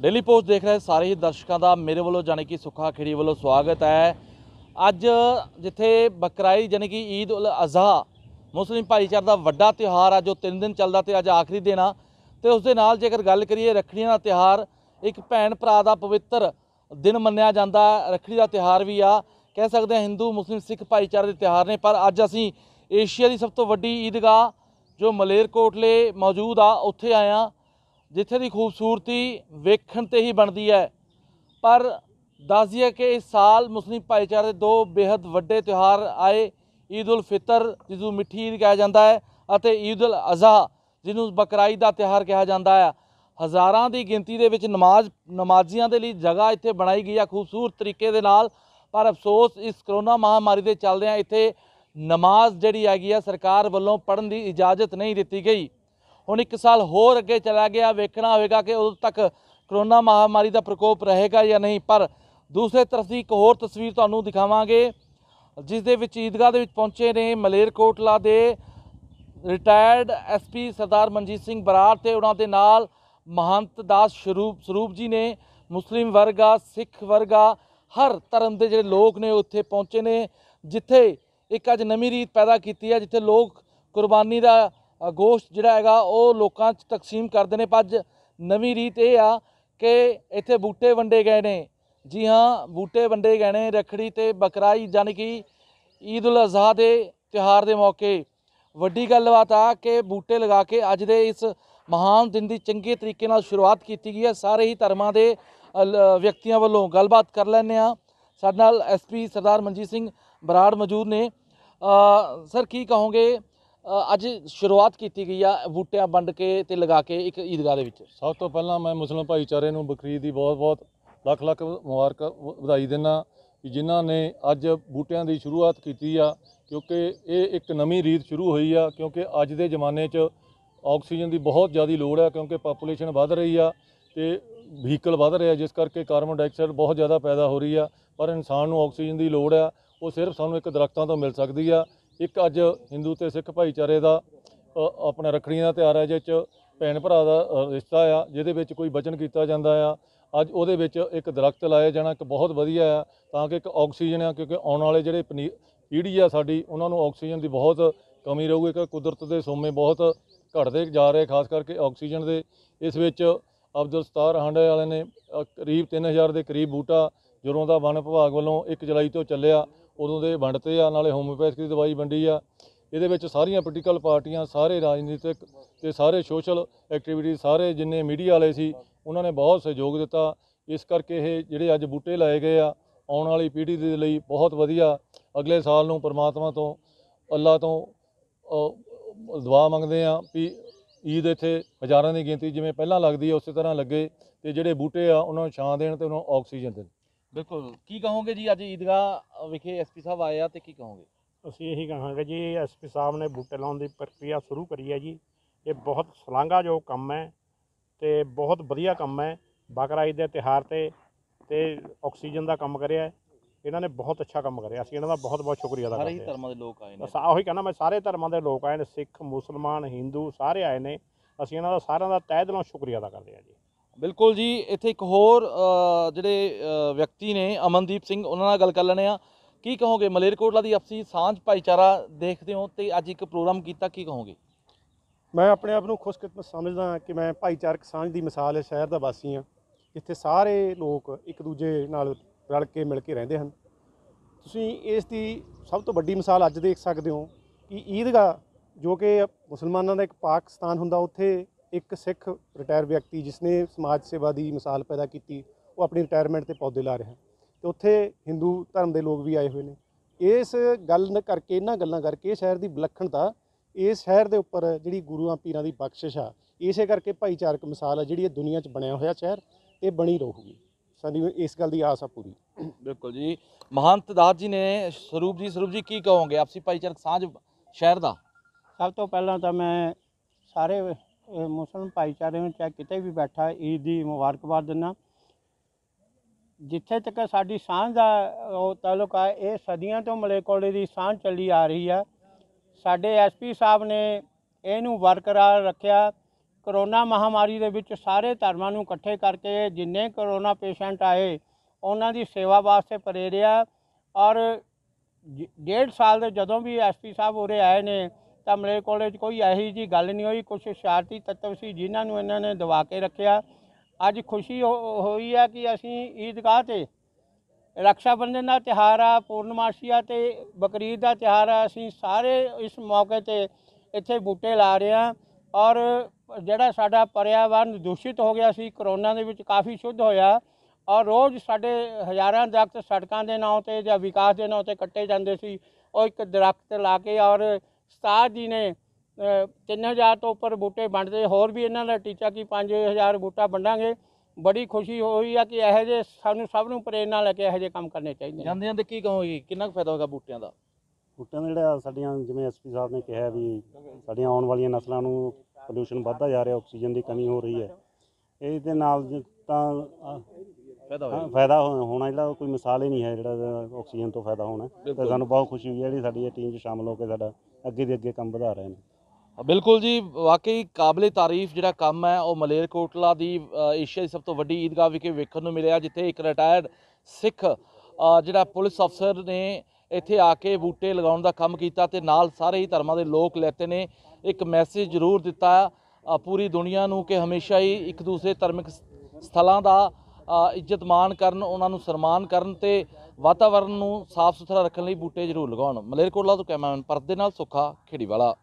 daily post ਦੇਖ ਰਹੇ ਸਾਰੇ ਹੀ ਦਰਸ਼ਕਾਂ ਦਾ ਮੇਰੇ ਵੱਲੋਂ ਜਾਨੀ ਕਿ ਸੁੱਖਾ ਖੇੜੀ ਵੱਲੋਂ ਸਵਾਗਤ ਹੈ ਅੱਜ ਜਿੱਥੇ ਬਕਰਾਈ ਜਾਨੀ ਕਿ ਈਦ ਉਲ ਅਜ਼ਹਾ ਮੁਸਲਿਮ ਭਾਈਚਾਰੇ ਦਾ ਵੱਡਾ ਤਿਹਾਰ ਆ ਜੋ 3 ਦਿਨ ਚੱਲਦਾ ਤੇ ਅੱਜ ਆਖਰੀ ਦਿਨ ਆ ਤੇ ਉਸ ਦੇ ਨਾਲ ਜੇਕਰ ਗੱਲ ਕਰੀਏ ਰੱਖੜੀਆਂ ਦਾ ਤਿਹਾਰ ਇੱਕ ਭੈਣ ਭਰਾ ਦਾ ਪਵਿੱਤਰ ਦਿਨ ਮੰਨਿਆ ਜਾਂਦਾ ਰੱਖੜੀ ਦਾ ਤਿਹਾਰ ਵੀ ਆ ਕਹਿ ਸਕਦੇ ਹਾਂ ਹਿੰਦੂ ਮੁਸਲਿਮ ਸਿੱਖ ਭਾਈਚਾਰੇ ਦੇ ਤਿਹਾਰ ਨੇ ਪਰ ਅੱਜ ਅਸੀਂ ਏਸ਼ੀਆ ਦੀ ਸਭ ਤੋਂ ਵੱਡੀ ਈਦਗਾਹ ਜੋ ਮਲੇਰਕੋਟਲੇ ਮੌਜੂਦ ਆ ਉੱਥੇ ਆਇਆ ਜਿੱਥੇ ਦੀ ਖੂਬਸੂਰਤੀ ਵੇਖਣ ਤੇ ਹੀ ਬਣਦੀ ਹੈ ਪਰ ਦੱਸ ਦਈਏ ਕਿ ਇਸ ਸਾਲ ਮੁਸਲਿਮ ਭਾਈਚਾਰੇ ਦੇ ਦੋ ਬੇहद ਵੱਡੇ ਤਿਉਹਾਰ ਆਏ ਈਦ ਉਲ ਫਿਤਰ ਜਿਸ ਨੂੰ ਮਿੱਠੀ ਈਦ ਕਿਹਾ ਜਾਂਦਾ ਹੈ ਅਤੇ ਈਦ ਉਲ ਅਜ਼ਹਾ ਜਿਹਨੂੰ ਬਕਰਾਈ ਦਾ ਤਿਉਹਾਰ ਕਿਹਾ ਜਾਂਦਾ ਹੈ ਹਜ਼ਾਰਾਂ ਦੀ ਗਿਣਤੀ ਦੇ ਵਿੱਚ ਨਮਾਜ਼ ਨਮਾਜ਼ੀਆਂ ਦੇ ਲਈ ਜਗ੍ਹਾ ਇੱਥੇ ਬਣਾਈ ਗਈ ਹੈ ਖੂਬਸੂਰਤ ਤਰੀਕੇ ਦੇ ਨਾਲ ਪਰ ਅਫਸੋਸ ਇਸ ਕਰੋਨਾ ਮਹਾਮਾਰੀ ਦੇ ਚੱਲਦੇ ਆ ਇੱਥੇ ਨਮਾਜ਼ ਜਿਹੜੀ ਹੈਗੀ ਆ ਸਰਕਾਰ ਵੱਲੋਂ ਪੜਨ ਦੀ ਇਜਾਜ਼ਤ ਨਹੀਂ ਦਿੱਤੀ ਗਈ ਹੁਣ 1 ਸਾਲ ਹੋਰ ਅੱਗੇ ਚਲਾ ਗਿਆ ਵੇਖਣਾ ਹੋਵੇਗਾ ਕਿ ਉਦੋਂ ਤੱਕ ਕਰੋਨਾ ਮਹਾਮਾਰੀ ਦਾ ਪ੍ਰਕੋਪ ਰਹੇਗਾ ਜਾਂ ਨਹੀਂ ਪਰ ਦੂਸਰੇ ਤਰਫ ਦੀ ਇੱਕ ਹੋਰ ਤਸਵੀਰ ਤੁਹਾਨੂੰ ਦਿਖਾਵਾਂਗੇ ਜਿਸ ਦੇ ਵਿੱਚ ਈਦਗਾਹ ਦੇ ਵਿੱਚ ਪਹੁੰਚੇ ਨੇ ਮਲੇਰਕੋਟਲਾ ਦੇ ਰਿਟਾਇਰਡ ਐਸਪੀ ਸਰਦਾਰ ਮਨਜੀਤ ਸਿੰਘ ਬਰਾੜ ਤੇ ਉਹਨਾਂ ਦੇ ਨਾਲ ਮਹੰਤ ਦਾਸ ਸਰੂਪ ਸਰੂਪ ਜੀ ਨੇ ਮੁਸਲਿਮ ਵਰਗਾ ਸਿੱਖ ਵਰਗਾ ਹਰ ਧਰਮ ਦੇ ਜਿਹੜੇ ਲੋਕ ਨੇ ਉੱਥੇ ਪਹੁੰਚੇ ਨੇ ਜਿੱਥੇ ਇੱਕ ਅਜ ਨਵੀਂ ਰੀਤ ਪੈਦਾ ਕੀਤੀ ਹੈ ਜਿੱਥੇ ਲੋਕ ਕੁਰਬਾਨੀ ਦਾ ਗੋਸ਼ਟ ਜਿਹੜਾ ਹੈਗਾ ਉਹ ਲੋਕਾਂ 'ਚ ਤਕਸੀਮ ਕਰਦੇ ਨੇ ਪੱਜ ਨਵੀਂ ਰੀਤ ਇਹ ਆ ਕਿ ਇੱਥੇ ਬੂਟੇ ਵੰਡੇ ਗਏ ਨੇ ਜੀ ਹਾਂ ਬੂਟੇ ਵੰਡੇ ਗਏ ਨੇ ਰਖੜੀ ਤੇ ਬਕਰਾਈ ਯਾਨੀ ਕਿ ਈਦ ਉਲ ਅਜ਼ਹਾ ਦੇ ਤਿਹਾਰ ਦੇ ਮੌਕੇ ਵੱਡੀ ਗੱਲਬਾਤ ਆ ਕਿ ਬੂਟੇ ਲਗਾ ਕੇ ਅੱਜ ਦੇ ਇਸ ਮਹਾਨ ਦਿਨ ਦੀ ਚੰਗੇ ਤਰੀਕੇ ਨਾਲ ਸ਼ੁਰੂਆਤ ਕੀਤੀ ਗਈ ਹੈ ਸਾਰੇ ਹੀ ਧਰਮਾਂ ਦੇ ਵਿਅਕਤੀਆਂ ਵੱਲੋਂ ਗੱਲਬਾਤ ਕਰ ਲੈਣੇ ਆ ਸਾਡੇ ਨਾਲ ਐਸਪੀ ਸਰਦਾਰ ਮਨਜੀਤ ਸਿੰਘ ਬਰਾੜ ਮੌਜੂਦ ਨੇ ਸਰ ਕੀ ਕਹੋਗੇ ਅੱਜ ਸ਼ੁਰੂਆਤ ਕੀਤੀ ਗਈ ਆ ਬੂਟਿਆਂ ਵੰਡ ਕੇ ਤੇ ਲਗਾ ਕੇ ਇੱਕ ਈਦਗਾਹ ਦੇ ਵਿੱਚ ਸਭ ਤੋਂ ਪਹਿਲਾਂ ਮੈਂ ਮੁਸਲਮਾਨ ਭਾਈਚਾਰੇ ਨੂੰ ਬਕਰੀਦ ਦੀ ਬਹੁਤ-ਬਹੁਤ ਲੱਖ-ਲੱਖ ਮੁਬਾਰਕ ਵਧਾਈ ਦਿੰਦਾ ਕਿ ਜਿਨ੍ਹਾਂ ਨੇ ਅੱਜ ਬੂਟਿਆਂ ਦੀ ਸ਼ੁਰੂਆਤ ਕੀਤੀ ਆ ਕਿਉਂਕਿ ਇਹ ਇੱਕ ਨਵੀਂ ਰੀਤ ਸ਼ੁਰੂ ਹੋਈ ਆ ਕਿਉਂਕਿ ਅੱਜ ਦੇ ਜ਼ਮਾਨੇ 'ਚ ਆਕਸੀਜਨ ਦੀ ਬਹੁਤ ਜ਼ਿਆਦਾ ਲੋੜ ਆ ਕਿਉਂਕਿ ਪਾਪੂਲੇਸ਼ਨ ਵੱਧ ਰਹੀ ਆ ਤੇ ਵਹੀਕਲ ਵੱਧ ਰਿਹਾ ਜਿਸ ਕਰਕੇ ਕਾਰਬਨ ਡਾਈਆਕਸਾਈਡ ਬਹੁਤ ਜ਼ਿਆਦਾ ਪੈਦਾ ਹੋ ਰਹੀ ਆ ਪਰ ਇਨਸਾਨ ਨੂੰ ਆਕਸੀਜਨ ਦੀ ਲੋੜ ਆ ਉਹ ਸਿਰਫ ਸਾਨੂੰ ਇੱਕ ਦਰਖਤਾਂ ਤੋਂ ਮਿਲ ਸਕਦੀ ਆ ਇੱਕ ਅੱਜ ਹਿੰਦੂ ਤੇ ਸਿੱਖ ਭਾਈਚਾਰੇ ਦਾ ਆਪਣਾ ਰੱਖੜੀ ਦਾ ਤਿਆਰ ਹੈ ਜਿੱਚ ਭੈਣ ਭਰਾ ਦਾ ਰਿਸ਼ਤਾ ਆ ਜਿਹਦੇ ਵਿੱਚ ਕੋਈ ਵਚਨ ਕੀਤਾ ਜਾਂਦਾ ਆ ਅੱਜ ਉਹਦੇ ਵਿੱਚ ਇੱਕ ਦਰਖਤ ਲਾਇਆ ਜਾਣਾ ਇੱਕ ਬਹੁਤ ਵਧੀਆ ਆ ਤਾਂ ਕਿ ਇੱਕ ਆਕਸੀਜਨ ਆ ਕਿਉਂਕਿ ਆਉਣ ਵਾਲੇ ਜਿਹੜੇ ਪੀੜੀ ਆ ਸਾਡੀ ਉਹਨਾਂ ਨੂੰ ਆਕਸੀਜਨ ਦੀ ਬਹੁਤ ਕਮੀ ਰਹੂਗੀ ਕਿ ਕੁਦਰਤ ਦੇ ਸੋਮੇ ਬਹੁਤ ਘਟਦੇ ਜਾ ਰਹੇ ਖਾਸ ਕਰਕੇ ਆਕਸੀਜਨ ਦੇ ਇਸ ਵਿੱਚ ਅਬਦੁਲ ਸਤਾਰ ਹਾਂਡੇ ਵਾਲੇ ਨੇ ਕਰੀਬ 3000 ਦੇ ਕਰੀਬ ਬੂਟਾ ਜਦੋਂ ਦਾ ਵਣ ਵਿਭਾਗ ਵੱਲੋਂ 1 ਜੁਲਾਈ ਤੋਂ ਚੱਲਿਆ ਉਦੋਂ ਦੇ ਵੰਡਤੇ ਆ ਨਾਲੇ ਹੋਮਿਓਪੈਥਿਕ ਦੀ ਦਵਾਈ ਵੰਡੀ ਆ ਇਹਦੇ ਵਿੱਚ ਸਾਰੀਆਂ ਪੋਲੀਟੀਕਲ ਪਾਰਟੀਆਂ ਸਾਰੇ ਰਾਜਨੀਤਿਕ ਤੇ ਸਾਰੇ ਸੋਸ਼ਲ ਐਕਟੀਵਿਟੀ ਸਾਰੇ ਜਿੰਨੇ ਮੀਡੀਆ ਵਾਲੇ ਸੀ ਉਹਨਾਂ ਨੇ ਬਹੁਤ ਸਹਿਯੋਗ ਦਿੱਤਾ ਇਸ ਕਰਕੇ ਇਹ ਜਿਹੜੇ ਅੱਜ ਬੂਟੇ ਲਾਏ ਗਏ ਆ ਆਉਣ ਵਾਲੀ ਪੀੜ੍ਹੀ ਦੇ ਲਈ ਬਹੁਤ ਵਧੀਆ ਅਗਲੇ ਸਾਲ ਨੂੰ ਪਰਮਾਤਮਾ ਤੋਂ ਅੱਲਾ ਤੋਂ ਦੁਆ ਮੰਗਦੇ ਆ ਵੀ ਈਦ ਇੱਥੇ ਹਜ਼ਾਰਾਂ ਦੀ ਗਿਣਤੀ ਜਿਵੇਂ ਪਹਿਲਾਂ ਲੱਗਦੀ ਹੈ ਉਸੇ ਤਰ੍ਹਾਂ ਲੱਗੇ ਤੇ ਜਿਹੜੇ ਬੂਟੇ ਆ ਉਹਨਾਂ ਨੂੰ ਛਾਂ ਦੇਣ ਤੇ ਉਹਨਾਂ ਨੂੰ ਆਕਸੀਜਨ ਦੇਣ ਬਿਲਕੁਲ ਕੀ ਕਹੋਗੇ ਜੀ ਅੱਜ ਈਦਗਾ ਵਿਖੇ ਐਸਪੀ ਸਾਹਿਬ ਆਏ ਆ ਤੇ ਕੀ ਕਹੋਗੇ ਅਸੀਂ ਇਹੀ ਕਹਾਂਗੇ ਜੀ ਐਸਪੀ ਸਾਹਿਬ ਨੇ ਬੂਟੇ ਲਾਉਣ ਦੀ ਪ੍ਰਕਿਰਿਆ ਸ਼ੁਰੂ ਕਰੀ ਹੈ ਜੀ ਇਹ ਬਹੁਤ ਸ਼ਲਾਘਾਯੋਗ ਕੰਮ ਹੈ ਤੇ ਬਹੁਤ ਵਧੀਆ ਕੰਮ ਹੈ ਈਦ ਦੇ ਤਿਹਾਰ ਤੇ ਤੇ ਆਕਸੀਜਨ ਦਾ ਕੰਮ ਕਰਿਆ ਇਹਨਾਂ ਨੇ ਬਹੁਤ ਅੱਛਾ ਕੰਮ ਕਰਿਆ ਅਸੀਂ ਇਹਨਾਂ ਦਾ ਬਹੁਤ ਬਹੁਤ ਸ਼ੁਕਰੀਆ ਅਦਾ ਸਾਰੇ ਕਰਦੇ ਹਾਂ ਧਰਮਾਂ ਦੇ ਲੋਕ ਆਏ ਨੇ ਬਸ ਹੀ ਕਹਿੰਦਾ ਮੈਂ ਸਾਰੇ ਧਰਮਾਂ ਦੇ ਲੋਕ ਆਏ ਨੇ ਸਿੱਖ ਮੁਸਲਮਾਨ ਹਿੰਦੂ ਸਾਰੇ ਆਏ ਨੇ ਅਸੀਂ ਇਹਨਾਂ ਦਾ ਸਾਰਿਆਂ ਦਾ ਤਹਿ ਦਿਲੋਂ ਸ਼ੁਕਰੀਆ ਅਦਾ ਕਰਦੇ ਹਾਂ ਜੀ ਬਿਲਕੁਲ ਜੀ ਇੱਥੇ ਇੱਕ ਹੋਰ ਜਿਹੜੇ ਵਿਅਕਤੀ ਨੇ ਅਮਨਦੀਪ ਸਿੰਘ ਉਹਨਾਂ ਨਾਲ ਗੱਲ ਕਰ ਲੈਣੇ ਆ ਕੀ ਕਹੋਗੇ ਮਲੇਰਕੋਟਲਾ ਦੀ ਆਪਸੀ ਸਾਂਝ ਭਾਈਚਾਰਾ ਦੇਖਦੇ ਹੋ ਤੇ ਅੱਜ ਇੱਕ ਪ੍ਰੋਗਰਾਮ ਕੀਤਾ ਕੀ ਕਹੋਗੇ ਮੈਂ ਆਪਣੇ ਆਪ ਨੂੰ ਖੁਸ਼ਕਿਸਮਤ ਸਮਝਦਾ ਕਿ ਮੈਂ ਭਾਈਚਾਰਕ ਸਾਂਝ ਦੀ ਮਿਸਾਲ ਹੈ ਸ਼ਹਿਰ ਦਾ ਵਾਸੀ ਹਾਂ ਇੱਥੇ ਸਾਰੇ ਲੋਕ ਇੱਕ ਦੂਜੇ ਨਾਲ ਰਲ ਕੇ ਮਿਲ ਕੇ ਰਹਿੰਦੇ ਹਨ ਤੁਸੀਂ ਇਸ ਦੀ ਸਭ ਤੋਂ ਵੱਡੀ ਮਿਸਾਲ ਅੱਜ ਦੇਖ ਸਕਦੇ ਹੋ ਕਿ ਈਦਗਾ ਜੋ ਕਿ ਮੁਸਲਮਾਨਾਂ ਦਾ ਇੱਕ ਪਾਕਿਸਤਾਨ ਹੁੰਦਾ ਉੱਥੇ ਇੱਕ ਸਿੱਖ ਰਿਟਾਇਰ ਵਿਅਕਤੀ ਜਿਸਨੇ ਸਮਾਜ ਸੇਵਾ ਦੀ ਮਿਸਾਲ ਪੈਦਾ ਕੀਤੀ ਉਹ ਆਪਣੀ ਰਿਟਾਇਰਮੈਂਟ ਤੇ ਪੌਦੇ ਲਾ ਰਿਹਾ ਤੇ ਉੱਥੇ ਹਿੰਦੂ ਧਰਮ ਦੇ ਲੋਕ ਵੀ ਆਏ ਹੋਏ ਨੇ ਇਸ ਗੱਲ ਕਰਕੇ ਇਹਨਾਂ ਗੱਲਾਂ ਕਰਕੇ ਸ਼ਹਿਰ ਦੀ ਵਿਲੱਖਣਤਾ ਇਸ ਸ਼ਹਿਰ ਦੇ ਉੱਪਰ ਜਿਹੜੀ ਗੁਰੂਆਂ ਪੀਰਾਂ ਦੀ ਬਖਸ਼ਿਸ਼ ਆ ਇਸੇ ਕਰਕੇ ਭਾਈਚਾਰਕ ਮਿਸਾਲ ਆ ਜਿਹੜੀ ਇਹ ਦੁਨੀਆ 'ਚ ਬਣਿਆ ਹੋਇਆ ਸ਼ਹਿਰ ਇਹ ਬਣੀ ਰਹੂਗੀ ਸਾਡੀ ਇਸ ਗੱਲ ਦੀ ਆਸ ਆ ਪੂਰੀ ਬਿਲਕੁਲ ਜੀ ਮਹੰਤ ਦਾਸ ਜੀ ਨੇ ਸਰੂਪ ਜੀ ਸਰੂਪ ਜੀ ਕੀ ਕਹੋਗੇ ਆਪਸੀ ਭਾਈਚਾਰਕ ਸਾਂਝ ਸ਼ਹਿਰ ਦਾ ਸਭ ਤੋਂ ਪਹਿਲਾਂ ਤਾਂ ਮੈਂ ਸਾਰੇ ਮੁਸਲਮਾਨ ਭਾਈਚਾਰੇ ਨੂੰ ਚਾਹੇ ਕਿਤੇ ਵੀ ਬੈਠਾ ਈਦ ਦੀ ਮੁਬਾਰਕਬਾਦ ਦਿੰਦਾ ਜਿੱਥੇ ਤੱਕ ਸਾਡੀ ਸਾਂਝ ਦਾ ਉਹ ਤਾਲੁਕ ਆ ਇਹ ਸਦੀਆਂ ਤੋਂ ਕੋਲੇ ਦੀ ਸਾਂਝ ਚੱਲੀ ਆ ਰਹੀ ਆ ਸਾਡੇ ਐਸਪੀ ਸਾਹਿਬ ਨੇ ਇਹਨੂੰ ਬਰਕਰਾਰ ਰੱਖਿਆ ਕਰੋਨਾ ਮਹਾਮਾਰੀ ਦੇ ਵਿੱਚ ਸਾਰੇ ਧਰਮਾਂ ਨੂੰ ਇਕੱਠੇ ਕਰਕੇ ਜਿੰਨੇ ਕਰੋਨਾ ਪੇਸ਼ੈਂਟ ਆਏ ਉਹਨਾਂ ਦੀ ਸੇਵਾ ਵਾਸਤੇ ਪ੍ਰੇਰਿਆ ਔਰ ਡੇਢ ਸਾਲ ਦੇ ਜਦੋਂ ਵੀ ਐਸਪੀ ਸਾਹਿਬ ਉਰੇ ਆਏ ਨੇ ਤਾਂ ਮਲੇ ਕਾਲਜ ਕੋਈ ਐਹੀ ਜੀ ਗੱਲ ਨਹੀਂ ਹੋਈ ਕੁਝ ਸ਼ਾਰਤੀ ਤੱਤਵ ਸੀ ਜਿਨ੍ਹਾਂ ਨੂੰ ਇਹਨਾਂ ਨੇ ਦਵਾ ਕੇ ਰੱਖਿਆ ਅੱਜ ਖੁਸ਼ੀ ਹੋਈ ਹੈ ਕਿ ਅਸੀਂ ਈਦਗਾਹ ਤੇ ਰੱਖਿਆ ਬੰਧਨ ਦਾ ਤਿਹਾਰ ਆ ਪੂਰਨਮਾਸ਼ੀਆ ਤੇ ਬਕਰੀਦ ਦਾ ਤਿਹਾਰ ਆ ਅਸੀਂ ਸਾਰੇ ਇਸ ਮੌਕੇ ਤੇ ਇੱਥੇ ਬੂਟੇ ਲਾ ਰਹੇ ਆ ਔਰ ਜਿਹੜਾ ਸਾਡਾ ਪਰਿਆਵਰਨ ਦੂਸ਼ਿਤ ਹੋ ਗਿਆ ਸੀ ਕਰੋਨਾ ਦੇ ਵਿੱਚ ਕਾਫੀ ਸ਼ੁੱਧ ਹੋਇਆ ਔਰ ਰੋਜ਼ ਸਾਡੇ ਹਜ਼ਾਰਾਂ ਦਰਖਤ ਸੜਕਾਂ ਦੇ ਨਾਂ ਤੇ ਜਾਂ ਵਿਕਾਸ ਦੇ ਨਾਂ ਤੇ ਕੱਟੇ ਜਾਂਦੇ ਸੀ ਉਹ ਇੱਕ ਦਰਖਤ ਲਾ ਕੇ ਔਰ ਸਤਾਰ ਜੀ ਨੇ 3000 ਤੋਂ ਉੱਪਰ ਬੂਟੇ ਵੰਡਦੇ ਹੋਰ ਵੀ ਇਹਨਾਂ ਦਾ ਟੀਚਾ ਕਿ 5000 ਬੂਟਾ ਵੰਡਾਂਗੇ ਬੜੀ ਖੁਸ਼ੀ ਹੋਈ ਆ ਕਿ ਇਹ ਜੇ ਸਾਨੂੰ ਸਭ ਨੂੰ ਪ੍ਰੇਰਣਾ ਲੈ ਕੇ ਇਹ ਜੇ ਕੰਮ ਕਰਨੇ ਚਾਹੀਦੇ ਜਾਂਦੇ ਜਾਂਦੇ ਕੀ ਕਹੋਗੇ ਕਿੰਨਾ ਕੁ ਫਾਇਦਾ ਹੋਗਾ ਬੂਟਿਆਂ ਦਾ ਬੂਟਿਆਂ ਦਾ ਜਿਹੜਾ ਸਾਡੀਆਂ ਜਿਵੇਂ ਐਸਪੀ ਸਾਹਿਬ ਨੇ ਕਿਹਾ ਵੀ ਸਾਡੀਆਂ ਆਉਣ ਵਾਲੀਆਂ ਨਸਲਾਂ ਨੂੰ ਪੋਲੂਸ਼ਨ ਵੱਧਦਾ ਜਾ ਰਿਹਾ ਆਕਸੀਜਨ ਦੀ ਕਮੀ ਹੋ ਰਹੀ ਹੈ ਇਹ ਦੇ ਨਾਲ ਤਾਂ ਫਾਇਦਾ ਫਾਇਦਾ ਹੋਣਾ ਇਹਦਾ ਕੋਈ ਮਿਸਾਲ ਹੀ ਨਹੀਂ ਹੈ ਜਿਹੜਾ ਆਕਸੀਜਨ ਤੋਂ ਫਾਇਦਾ ਹੋਣਾ ਤੇ ਸਾਨੂੰ ਬਹੁਤ ਖੁਸ਼ੀ ਹੋਈ ਹੈ ਜਿਹੜੀ ਸਾਡੀ ਇਹ ਟੀਮ 'ਚ ਸ਼ਾਮਲ ਹੋ ਕੇ ਸਾਡਾ ਅੱਗੇ ਦੇ ਅੱਗੇ ਕੰਮ ਵਧਾ ਰਹੇ ਨੇ ਬਿਲਕੁਲ ਜੀ ਵਾਕਈ ਕਾਬਲੇ ਤਾਰੀਫ ਜਿਹੜਾ ਕੰਮ ਹੈ ਉਹ ਮਲੇਰਕੋਟਲਾ ਦੀ ਏਸ਼ੀਆ ਦੀ ਸਭ ਤੋਂ ਵੱਡੀ ਈਦਗਾਹ ਵਿਖੇ ਵੇਖਣ ਨੂੰ ਮਿਲਿਆ ਜਿੱਥੇ ਇੱਕ ਰਿਟਾਇਰਡ ਸਿੱਖ ਜਿਹੜਾ ਪੁਲਿਸ ਅਫਸਰ ਨੇ ਇੱਥੇ ਆ ਕੇ ਬੂਟੇ ਲਗਾਉਣ ਦਾ ਕੰਮ ਕੀਤਾ ਤੇ ਨਾਲ ਸਾਰੇ ਹੀ ਧਰਮਾਂ ਦੇ ਲੋਕ ਲੈਤੇ ਨੇ ਇੱਕ ਮੈਸੇਜ ਜ਼ਰੂਰ ਦਿੱਤਾ ਪੂਰੀ ਦੁਨੀਆ ਨੂੰ ਕਿ ਹਮੇਸ਼ਾ ਹੀ ਇੱਕ ਦੂਸਰੇ ਧਰਮਿਕ ਸਥਲਾਂ ਦਾ ਇੱਜ਼ਤ ਮਾਣ ਕਰਨ ਉਹਨਾਂ ਨੂੰ ਸਨਮਾਨ ਕਰਨ ਤੇ ਵਾਤਾਵਰਨ ਨੂੰ ਸਾਫ਼ ਸੁਥਰਾ ਰੱਖਣ ਲਈ ਬੂਟੇ ਜ਼ਰੂਰ ਲਗਾਉਣ ਮਲੇਰਕੋਟਲਾ ਤੋਂ ਕੈਮਰਾਮੈਨ ਪਰਦੇ ਨਾਲ ਸੁੱਖਾ ਖੇੜੀ ਵਾਲਾ